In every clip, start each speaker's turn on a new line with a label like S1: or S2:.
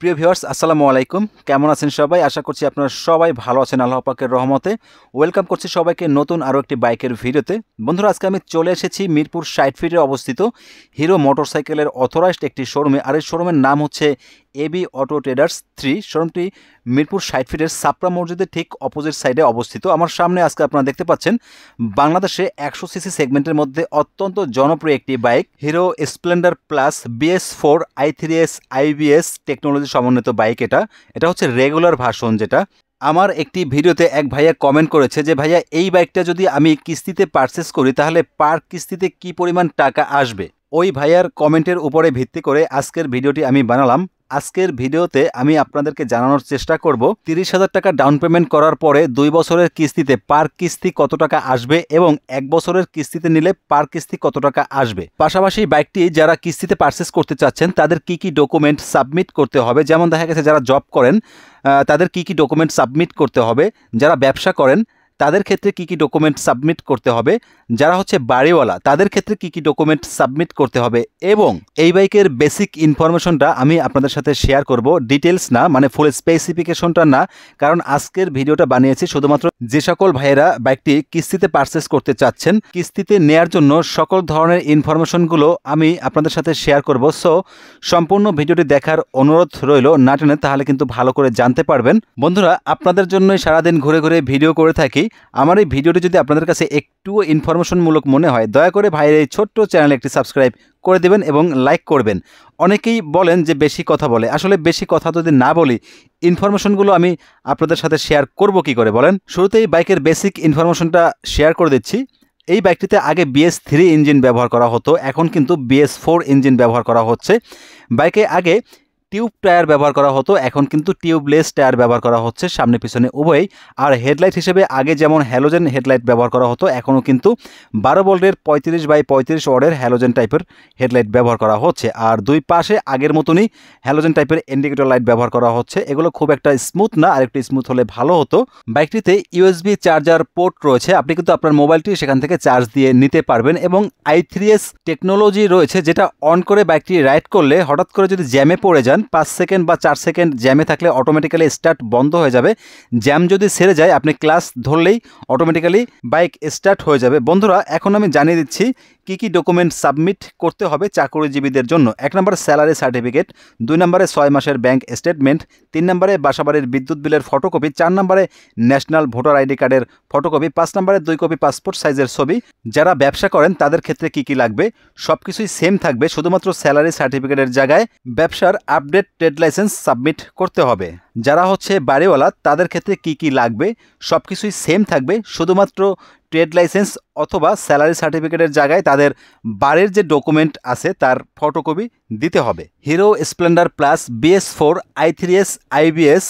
S1: প্রিয় ভিওয়ার্স আসসালামু আলাইকুম কেমন আছেন সবাই আশা করছি আপনারা সবাই ভালো আছেন আল্লাহ পাকের রহমতে ওয়েলকাম করছি সবাইকে নতুন আরও একটি বাইকের ভিডিওতে বন্ধুরা আজকে আমি চলে এসেছি মিরপুর সাইড ফিটে অবস্থিত হিরো মোটরসাইকেলের অথরাইজড একটি শোরুমে আর এই শোরুমের নাম হচ্ছে এবি অটো ট্রেডার্স থ্রি শোরুমটি মিরপুর সাইড ফিটের সাপরা মসজিদের ঠিক অপোজিট সাইডে অবস্থিত আমার সামনে আজকে আপনারা দেখতে পাচ্ছেন বাংলাদেশে একশো সিসি সেগমেন্টের মধ্যে অত্যন্ত জনপ্রিয় একটি bike Hero Splendor plus BS four I three S I S technology সমন্বিত বাইক এটা এটা হচ্ছে রেগুলার ভার্সন যেটা আমার একটি ভিডিওতে এক ভাইয়া কমেন্ট করেছে যে ভাইয়া এই বাইকটা যদি আমি কিস্তিতে পারচেস করি তাহলে পার কিস্তিতে কি পরিমাণ টাকা আসবে ওই ভাইয়ার কমেন্টের উপরে ভিত্তি করে আজকের ভিডিওটি আমি বানালাম আজকের ভিডিওতে আমি আপনাদেরকে জানানোর চেষ্টা করব তিরিশ হাজার টাকা ডাউন পেমেন্ট করার পরে দুই বছরের কিস্তিতে পার কিস্তি কত টাকা আসবে এবং এক বছরের কিস্তিতে নিলে পার কিস্তি কত টাকা আসবে পাশাপাশি বাইকটি যারা কিস্তিতে পারচেস করতে চাচ্ছেন তাদের কি কি ডকুমেন্ট সাবমিট করতে হবে যেমন দেখা গেছে যারা জব করেন তাদের কি কি ডকুমেন্ট সাবমিট করতে হবে যারা ব্যবসা করেন তাদের ক্ষেত্রে কি কি ডকুমেন্ট সাবমিট করতে হবে যারা হচ্ছে বাড়িওয়ালা তাদের ক্ষেত্রে কি কি ডকুমেন্ট সাবমিট করতে হবে এবং এই বাইকের বেসিক ইনফরমেশনটা আমি আপনাদের সাথে শেয়ার করব ডিটেলস না মানে ফুল স্পেসিফিকেশনটা না কারণ আজকের ভিডিওটা বানিয়েছি শুধুমাত্র যে সকল ভাইয়েরা বাইকটি কিস্তিতে পারচেস করতে চাচ্ছেন কিস্তিতে নেয়ার জন্য সকল ধরনের ইনফরমেশনগুলো আমি আপনাদের সাথে শেয়ার করব সো সম্পূর্ণ ভিডিওটি দেখার অনুরোধ রইল না টেনে তাহলে কিন্তু ভালো করে জানতে পারবেন বন্ধুরা আপনাদের জন্যই সারাদিন ঘুরে ঘুরে ভিডিও করে থাকি আমার এই ভিডিওটি যদি আপনাদের কাছে একটুও ইনফরমেশন ইনফরমেশনমূলক মনে হয় দয়া করে ভাইয়ের এই ছোট্ট চ্যানেল একটি সাবস্ক্রাইব করে দেবেন এবং লাইক করবেন অনেকেই বলেন যে বেশি কথা বলে আসলে বেশি কথা যদি না বলি ইনফরমেশনগুলো আমি আপনাদের সাথে শেয়ার করব কি করে বলেন শুরুতেই বাইকের বেসিক ইনফরমেশনটা শেয়ার করে দিচ্ছি এই বাইকটিতে আগে বিএস থ্রি ইঞ্জিন ব্যবহার করা হতো এখন কিন্তু বিএস ফোর ইঞ্জিন ব্যবহার করা হচ্ছে বাইকে আগে টিউব টায়ার ব্যবহার করা হতো এখন কিন্তু টিউবলেস টায়ার ব্যবহার করা হচ্ছে সামনে পিছনে উভয়ই আর হেডলাইট হিসেবে আগে যেমন হ্যালোজেন হেডলাইট ব্যবহার করা হতো এখনও কিন্তু বারো বোল্টের পঁয়ত্রিশ বাই পঁয়ত্রিশ ওয়ার্ডের হ্যালোজেন টাইপের হেডলাইট ব্যবহার করা হচ্ছে আর দুই পাশে আগের মতনই হ্যালোজেন টাইপের ইন্ডিকেটর লাইট ব্যবহার করা হচ্ছে এগুলো খুব একটা স্মুথ না আর একটু স্মুথ হলে ভালো হতো বাইকটিতে ইউএসবি চার্জার পোর্ট রয়েছে আপনি কিন্তু আপনার মোবাইলটি সেখান থেকে চার্জ দিয়ে নিতে পারবেন এবং আই থ্রি এস টেকনোলজি রয়েছে যেটা অন করে বাইকটি রাইড করলে হঠাৎ করে যদি জ্যামে পড়ে যান দেন পাঁচ সেকেন্ড বা চার সেকেন্ড জ্যামে থাকলে অটোমেটিক্যালি স্টার্ট বন্ধ হয়ে যাবে জ্যাম যদি সেরে যায় আপনি ক্লাস ধরলেই অটোমেটিক্যালি বাইক স্টার্ট হয়ে যাবে বন্ধুরা এখন আমি জানিয়ে দিচ্ছি কি কি ডকুমেন্ট সাবমিট করতে হবে চাকরিজীবীদের জন্য এক নম্বরে স্যালারি সার্টিফিকেট দুই নম্বরে ছয় মাসের ব্যাংক স্টেটমেন্ট তিন নম্বরে বাসাবাড়ির বিদ্যুৎ বিলের ফটোকপি চার নম্বরে ন্যাশনাল ভোটার আইডি কার্ডের ফটোকপি পাঁচ নম্বরে দুই কপি পাসপোর্ট সাইজের ছবি যারা ব্যবসা করেন তাদের ক্ষেত্রে কি কি লাগবে সব কিছুই সেম থাকবে শুধুমাত্র স্যালারি সার্টিফিকেটের জায়গায় ব্যবসার আপডেট ট্রেড লাইসেন্স সাবমিট করতে হবে যারা হচ্ছে বাড়িওয়ালা তাদের ক্ষেত্রে কি কি লাগবে সব কিছুই সেম থাকবে শুধুমাত্র ট্রেড লাইসেন্স অথবা স্যালারি সার্টিফিকেটের জায়গায় তাদের বাড়ির যে ডকুমেন্ট আছে তার ফটোকপি দিতে হবে Hero Splendor plus BS four I three S IBS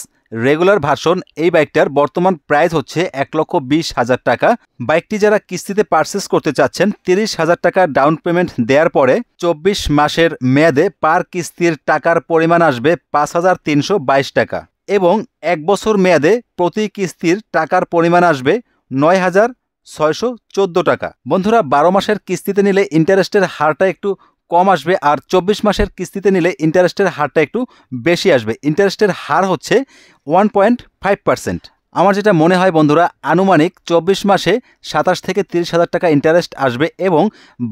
S1: regular version এই বাইকটার বর্তমান প্রাইস হচ্ছে এক লক্ষ বিশ হাজার টাকা বাইকটি যারা কিস্তিতে পারচেস করতে চাচ্ছেন তিরিশ হাজার টাকা ডাউন পেমেন্ট দেওয়ার পরে চব্বিশ মাসের মেয়াদে পার কিস্তির টাকার পরিমাণ আসবে পাঁচ হাজার তিনশো বাইশ টাকা এবং এক বছর মেয়াদে প্রতি কিস্তির টাকার পরিমাণ আসবে নয় হাজার ছয়শো টাকা বন্ধুরা বারো মাসের কিস্তিতে নিলে ইন্টারেস্টের হারটা একটু কম আসবে আর চব্বিশ মাসের কিস্তিতে নিলে ইন্টারেস্টের হারটা একটু বেশি আসবে ইন্টারেস্টের হার হচ্ছে ওয়ান পয়েন্ট ফাইভ পার্সেন্ট আমার যেটা মনে হয় বন্ধুরা আনুমানিক চব্বিশ মাসে সাতাশ থেকে তিরিশ হাজার টাকা ইন্টারেস্ট আসবে এবং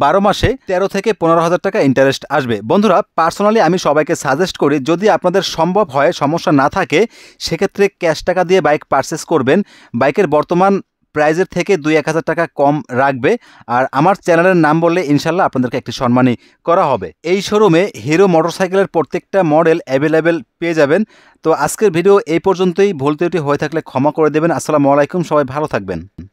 S1: বারো মাসে ১৩ থেকে পনেরো হাজার টাকা ইন্টারেস্ট আসবে বন্ধুরা পার্সোনালি আমি সবাইকে সাজেস্ট করি যদি আপনাদের সম্ভব হয় সমস্যা না থাকে সেক্ষেত্রে ক্যাশ টাকা দিয়ে বাইক পারচেস করবেন বাইকের বর্তমান প্রাইজের থেকে দুই এক হাজার টাকা কম রাখবে আর আমার চ্যানেলের নাম বললে ইনশাল্লাহ আপনাদেরকে একটি সম্মানী করা হবে এই শোরুমে হিরো মোটরসাইকেলের প্রত্যেকটা মডেল অ্যাভেলেবেল পেয়ে যাবেন তো আজকের ভিডিও এই পর্যন্তই ভুল ত্রুটি হয়ে থাকলে ক্ষমা করে দেবেন আসসালামু আলাইকুম সবাই ভালো থাকবেন